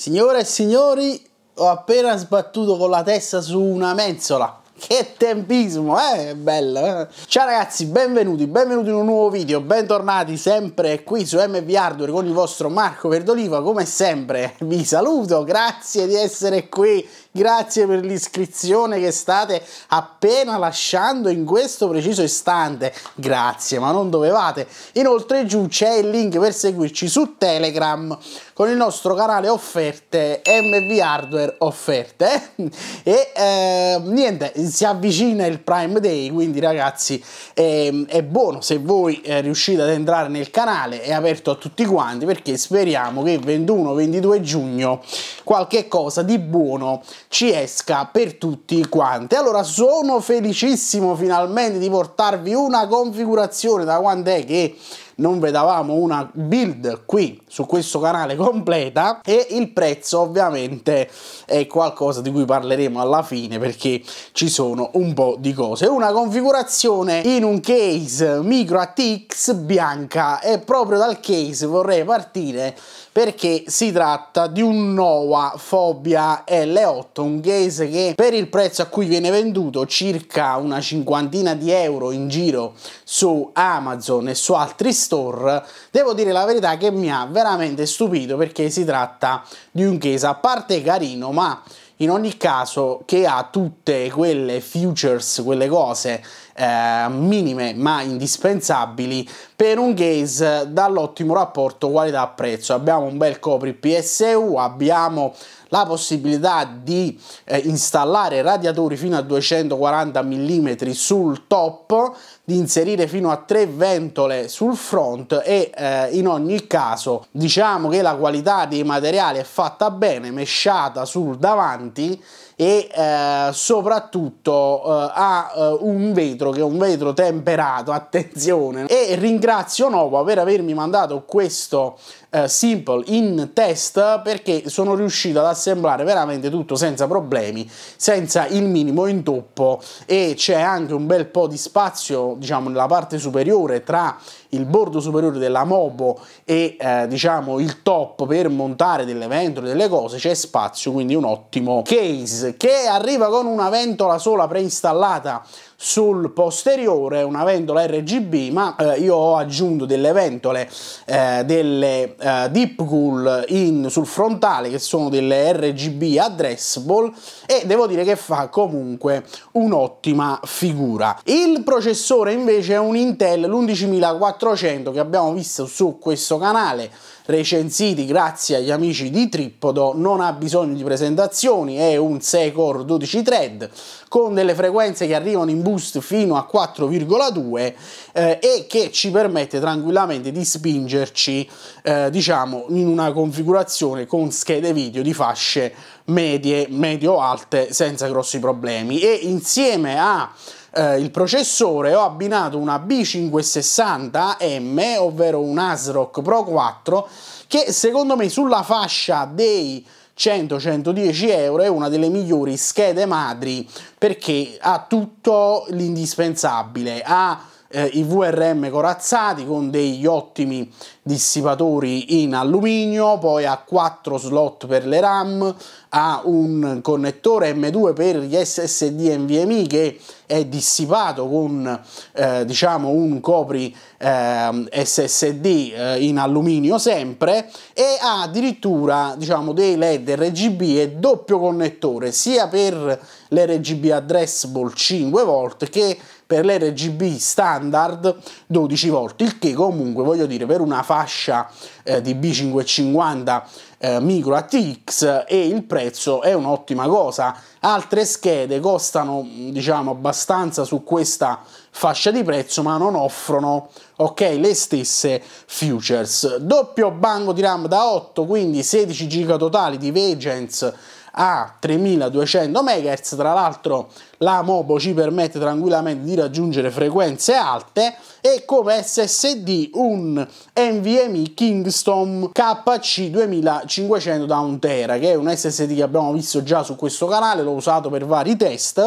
Signore e signori, ho appena sbattuto con la testa su una mensola. Che tempismo, eh? Bello, eh? Ciao ragazzi, benvenuti, benvenuti in un nuovo video, bentornati sempre qui su MV Hardware con il vostro Marco Verdoliva. Come sempre vi saluto, grazie di essere qui grazie per l'iscrizione che state appena lasciando in questo preciso istante, grazie ma non dovevate. Inoltre giù c'è il link per seguirci su Telegram con il nostro canale offerte MV Hardware offerte e eh, niente, si avvicina il Prime Day, quindi ragazzi è, ehm, è buono se voi eh, riuscite ad entrare nel canale, è aperto a tutti quanti perché speriamo che 21-22 giugno qualche cosa di buono ci esca per tutti quanti. Allora sono felicissimo finalmente di portarvi una configurazione da quando è che non vedavamo una build qui su questo canale completa e il prezzo ovviamente è qualcosa di cui parleremo alla fine perché ci sono un po' di cose. Una configurazione in un case micro ATX bianca e proprio dal case vorrei partire perché si tratta di un Nova Fobia L8, un case che per il prezzo a cui viene venduto circa una cinquantina di euro in giro su Amazon e su altri siti store, devo dire la verità che mi ha veramente stupito perché si tratta di un case a parte carino, ma in ogni caso che ha tutte quelle futures, quelle cose eh, minime ma indispensabili per un case dall'ottimo rapporto qualità-prezzo. Abbiamo un bel copri PSU, abbiamo la possibilità di eh, installare radiatori fino a 240 mm sul top, di inserire fino a tre ventole sul front e eh, in ogni caso diciamo che la qualità dei materiali è fatta bene, mesciata sul davanti e eh, soprattutto eh, ha eh, un vetro che è un vetro temperato, attenzione. E ringrazio Nova per avermi mandato questo eh, Simple in test perché sono riuscito ad assemblare veramente tutto senza problemi, senza il minimo intoppo e c'è anche un bel po' di spazio, diciamo, nella parte superiore tra il bordo superiore della Mobo e eh, diciamo il top per montare delle ventole, delle cose, c'è spazio, quindi un ottimo case che arriva con una ventola sola preinstallata sul posteriore una ventola RGB ma eh, io ho aggiunto delle ventole eh, delle eh, Deep Cool in, sul frontale che sono delle RGB addressable e devo dire che fa comunque un'ottima figura il processore invece è un Intel l'11400 400 che abbiamo visto su questo canale, recensiti grazie agli amici di Tripodo non ha bisogno di presentazioni, è un 6 core 12 thread con delle frequenze che arrivano in boost fino a 4,2 eh, e che ci permette tranquillamente di spingerci eh, diciamo in una configurazione con schede video di fasce medie, medio-alte senza grossi problemi e insieme a eh, il processore ho abbinato una B560M, ovvero un ASRock Pro 4, che secondo me sulla fascia dei 100-110 euro è una delle migliori schede madri perché ha tutto l'indispensabile, ha eh, i VRM corazzati con degli ottimi dissipatori in alluminio, poi ha 4 slot per le RAM, ha un connettore M2 per gli SSD NVMe che è dissipato con eh, diciamo un copri eh, SSD eh, in alluminio sempre e ha addirittura diciamo dei LED RGB e doppio connettore sia per l'RGB addressable 5V che per l'RGB standard 12 volt, il che comunque voglio dire per una fascia eh, di B550 eh, micro ATX e il prezzo è un'ottima cosa. Altre schede costano diciamo abbastanza su questa fascia di prezzo ma non offrono ok le stesse futures. Doppio banco di RAM da 8, quindi 16 giga totali di Vegens a 3200 MHz, tra l'altro la Mobo ci permette tranquillamente di raggiungere frequenze alte e come SSD un NVMe Kingston KC2500 da 1 tera che è un SSD che abbiamo visto già su questo canale, l'ho usato per vari test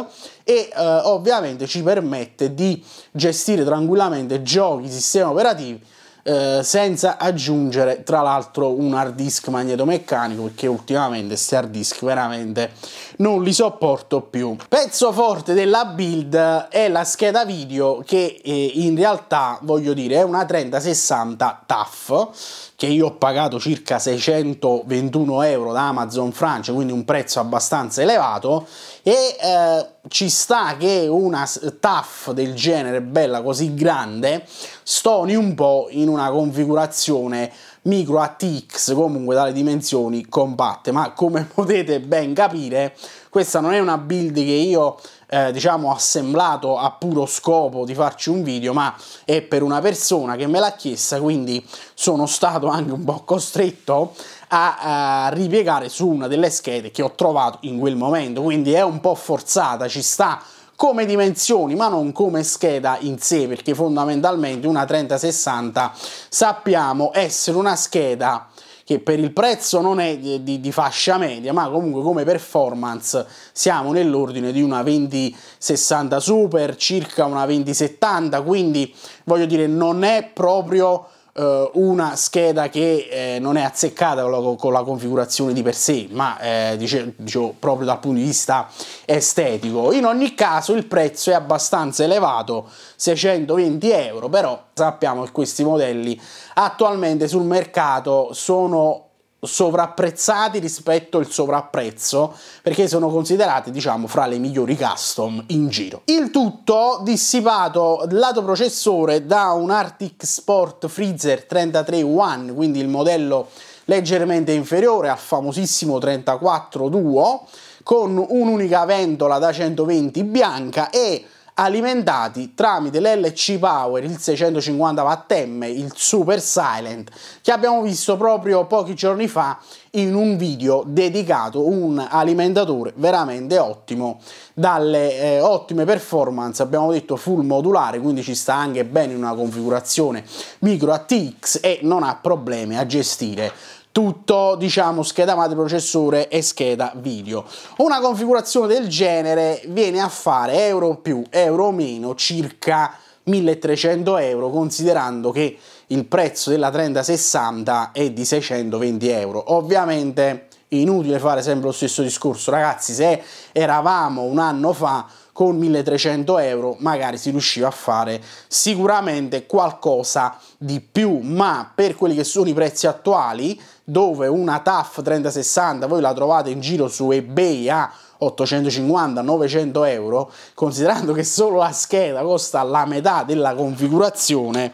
e eh, ovviamente ci permette di gestire tranquillamente giochi, sistemi operativi eh, senza aggiungere tra l'altro un hard disk magnetomeccanico perché ultimamente questi hard disk veramente non li sopporto più. Pezzo forte della build è la scheda video che eh, in realtà voglio dire è una 3060 TAF che io ho pagato circa 621 euro da Amazon Francia quindi un prezzo abbastanza elevato e eh, ci sta che una TAF del genere bella così grande stoni un po' in una configurazione micro ATX comunque dalle dimensioni compatte ma come potete ben capire questa non è una build che io eh, diciamo ho assemblato a puro scopo di farci un video ma è per una persona che me l'ha chiesta quindi sono stato anche un po' costretto a, a ripiegare su una delle schede che ho trovato in quel momento quindi è un po' forzata ci sta come dimensioni ma non come scheda in sé perché fondamentalmente una 3060 sappiamo essere una scheda che per il prezzo non è di, di, di, fascia media, ma comunque come performance siamo nell'ordine di una 2060 Super, circa una 2070, quindi voglio dire non è proprio eh, una scheda che eh, non è azzeccata con la, con la, configurazione di per sé, ma eh, dice, dicevo, proprio dal punto di vista estetico. In ogni caso il prezzo è abbastanza elevato, 620 euro, però sappiamo che questi modelli attualmente sul mercato sono sovrapprezzati rispetto al sovrapprezzo perché sono considerati diciamo fra le migliori custom in giro il tutto dissipato lato processore da un Arctic Sport Freezer 33 One quindi il modello leggermente inferiore al famosissimo 34 Duo con un'unica ventola da 120 bianca e alimentati tramite l'LC Power, il 650 Watt-M, il Super Silent, che abbiamo visto proprio pochi giorni fa in un video dedicato, un alimentatore veramente ottimo, dalle eh, ottime performance, abbiamo detto full modulare, quindi ci sta anche bene in una configurazione micro ATX e non ha problemi a gestire tutto diciamo scheda madre processore e scheda video una configurazione del genere viene a fare euro più euro meno circa 1300 euro considerando che il prezzo della 3060 è di 620 euro ovviamente inutile fare sempre lo stesso discorso ragazzi se eravamo un anno fa con 1300 euro magari si riusciva a fare sicuramente qualcosa di più ma per quelli che sono i prezzi attuali dove una TAF 3060 voi la trovate in giro su eBay a 850-900 euro, considerando che solo la scheda costa la metà della configurazione,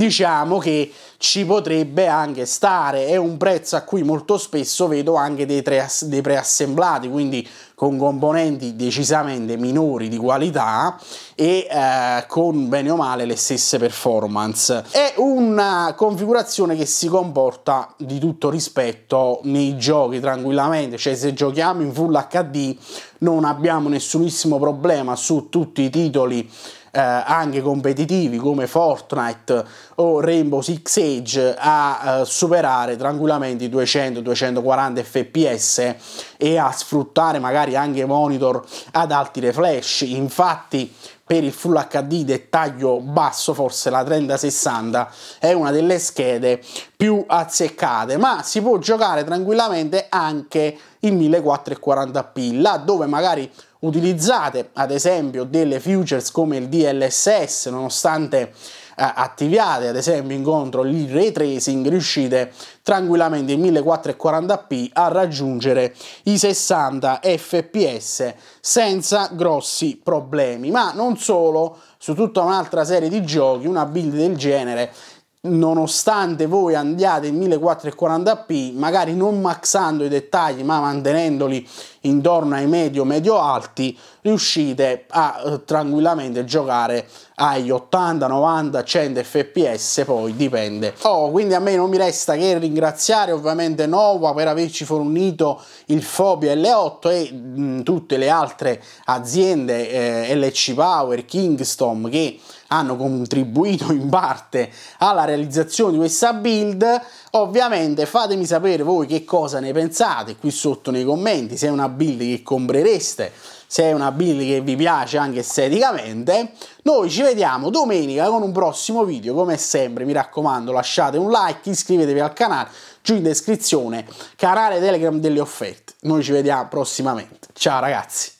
diciamo che ci potrebbe anche stare. È un prezzo a cui molto spesso vedo anche dei, tre, dei preassemblati, quindi con componenti decisamente minori di qualità e eh, con bene o male le stesse performance. È una configurazione che si comporta di tutto rispetto nei giochi tranquillamente, cioè se giochiamo in Full HD non abbiamo nessunissimo problema su tutti i titoli eh, anche competitivi come Fortnite o Rainbow Six Age a eh, superare tranquillamente i 200-240 fps e a sfruttare magari anche monitor ad alti refresh. Infatti per il Full HD dettaglio basso, forse la 3060 è una delle schede più azzeccate, ma si può giocare tranquillamente anche in 1440p, là dove magari utilizzate ad esempio delle futures come il DLSS, nonostante eh, attiviate ad esempio incontro il ray tracing riuscite tranquillamente in 1440p a raggiungere i 60 fps senza grossi problemi ma non solo su tutta un'altra serie di giochi una build del genere nonostante voi andiate in 1440p, magari non maxando i dettagli ma mantenendoli intorno ai medio medio alti, riuscite a eh, tranquillamente giocare ai 80, 90, 100 fps poi dipende. Oh, quindi a me non mi resta che ringraziare ovviamente Nova per averci fornito il Fobia L8 e mh, mm, tutte le altre aziende eh, LC Power, Kingston che hanno contribuito in parte alla realizzazione di questa build Ovviamente fatemi sapere voi che cosa ne pensate qui sotto nei commenti, se è una build che comprereste, se è una build che vi piace anche esteticamente. Noi ci vediamo domenica con un prossimo video, come sempre mi raccomando lasciate un like, iscrivetevi al canale, giù in descrizione, canale Telegram delle offerte. Noi ci vediamo prossimamente, ciao ragazzi!